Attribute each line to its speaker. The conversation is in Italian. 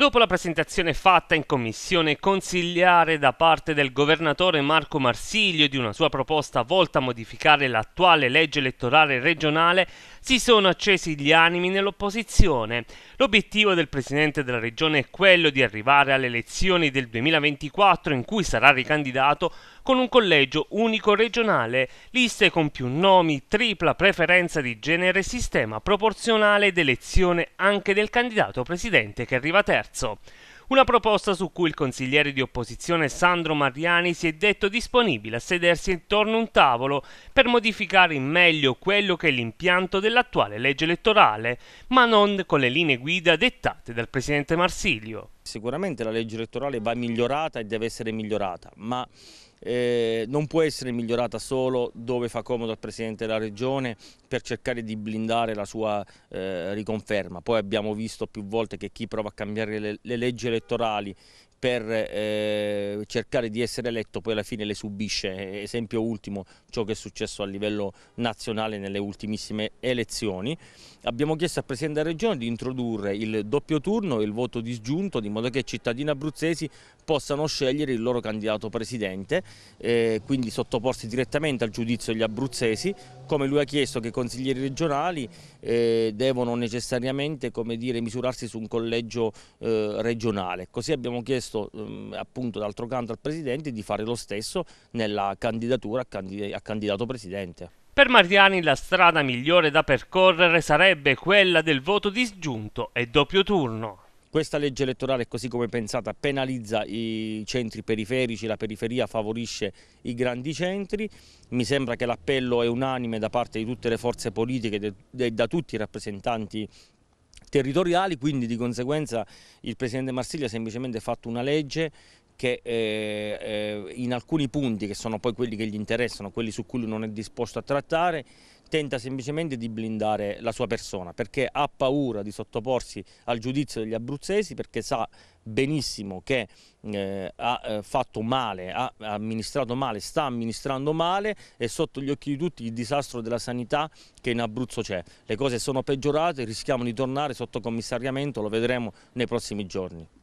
Speaker 1: Dopo la presentazione fatta in commissione consigliare da parte del governatore Marco Marsiglio di una sua proposta volta a modificare l'attuale legge elettorale regionale, si sono accesi gli animi nell'opposizione. L'obiettivo del presidente della regione è quello di arrivare alle elezioni del 2024 in cui sarà ricandidato con un collegio unico regionale, liste con più nomi, tripla preferenza di genere e sistema proporzionale ed elezione anche del candidato presidente che arriva terzo. Una proposta su cui il consigliere di opposizione Sandro Mariani si è detto disponibile a sedersi intorno a un tavolo per modificare in meglio quello che è l'impianto dell'attuale legge elettorale, ma non con le linee guida dettate dal presidente Marsilio. Sicuramente la legge elettorale va migliorata e deve essere migliorata, ma
Speaker 2: eh, non può essere migliorata solo dove fa comodo al Presidente della Regione per cercare di blindare la sua eh, riconferma. Poi abbiamo visto più volte che chi prova a cambiare le, le leggi elettorali per eh, cercare di essere eletto poi alla fine le subisce, esempio ultimo ciò che è successo a livello nazionale nelle ultimissime elezioni. Abbiamo chiesto al Presidente della Regione di introdurre il doppio turno e il voto disgiunto di modo che i cittadini abruzzesi possano scegliere il loro candidato Presidente, eh, quindi sottoporsi direttamente al giudizio degli abruzzesi, come lui ha chiesto che i consiglieri regionali eh, devono necessariamente dire, misurarsi su un collegio eh, regionale. Così abbiamo chiesto chiesto ehm, appunto d'altro canto al Presidente di fare lo stesso nella candidatura a, candid a candidato Presidente.
Speaker 1: Per Mariani la strada migliore da percorrere sarebbe quella del voto disgiunto e doppio turno. Questa
Speaker 2: legge elettorale, così come pensata, penalizza i centri periferici, la periferia favorisce i grandi centri. Mi sembra che l'appello è unanime da parte di tutte le forze politiche e da tutti i rappresentanti territoriali, quindi di conseguenza il Presidente Marsiglia ha semplicemente fatto una legge che eh, eh, in alcuni punti, che sono poi quelli che gli interessano, quelli su cui lui non è disposto a trattare, tenta semplicemente di blindare la sua persona perché ha paura di sottoporsi al giudizio degli abruzzesi perché sa benissimo che eh, ha eh, fatto male, ha amministrato male, sta amministrando male e sotto gli occhi di tutti il disastro della sanità che in Abruzzo c'è. Le cose sono peggiorate, rischiamo di tornare sotto commissariamento, lo vedremo nei prossimi giorni.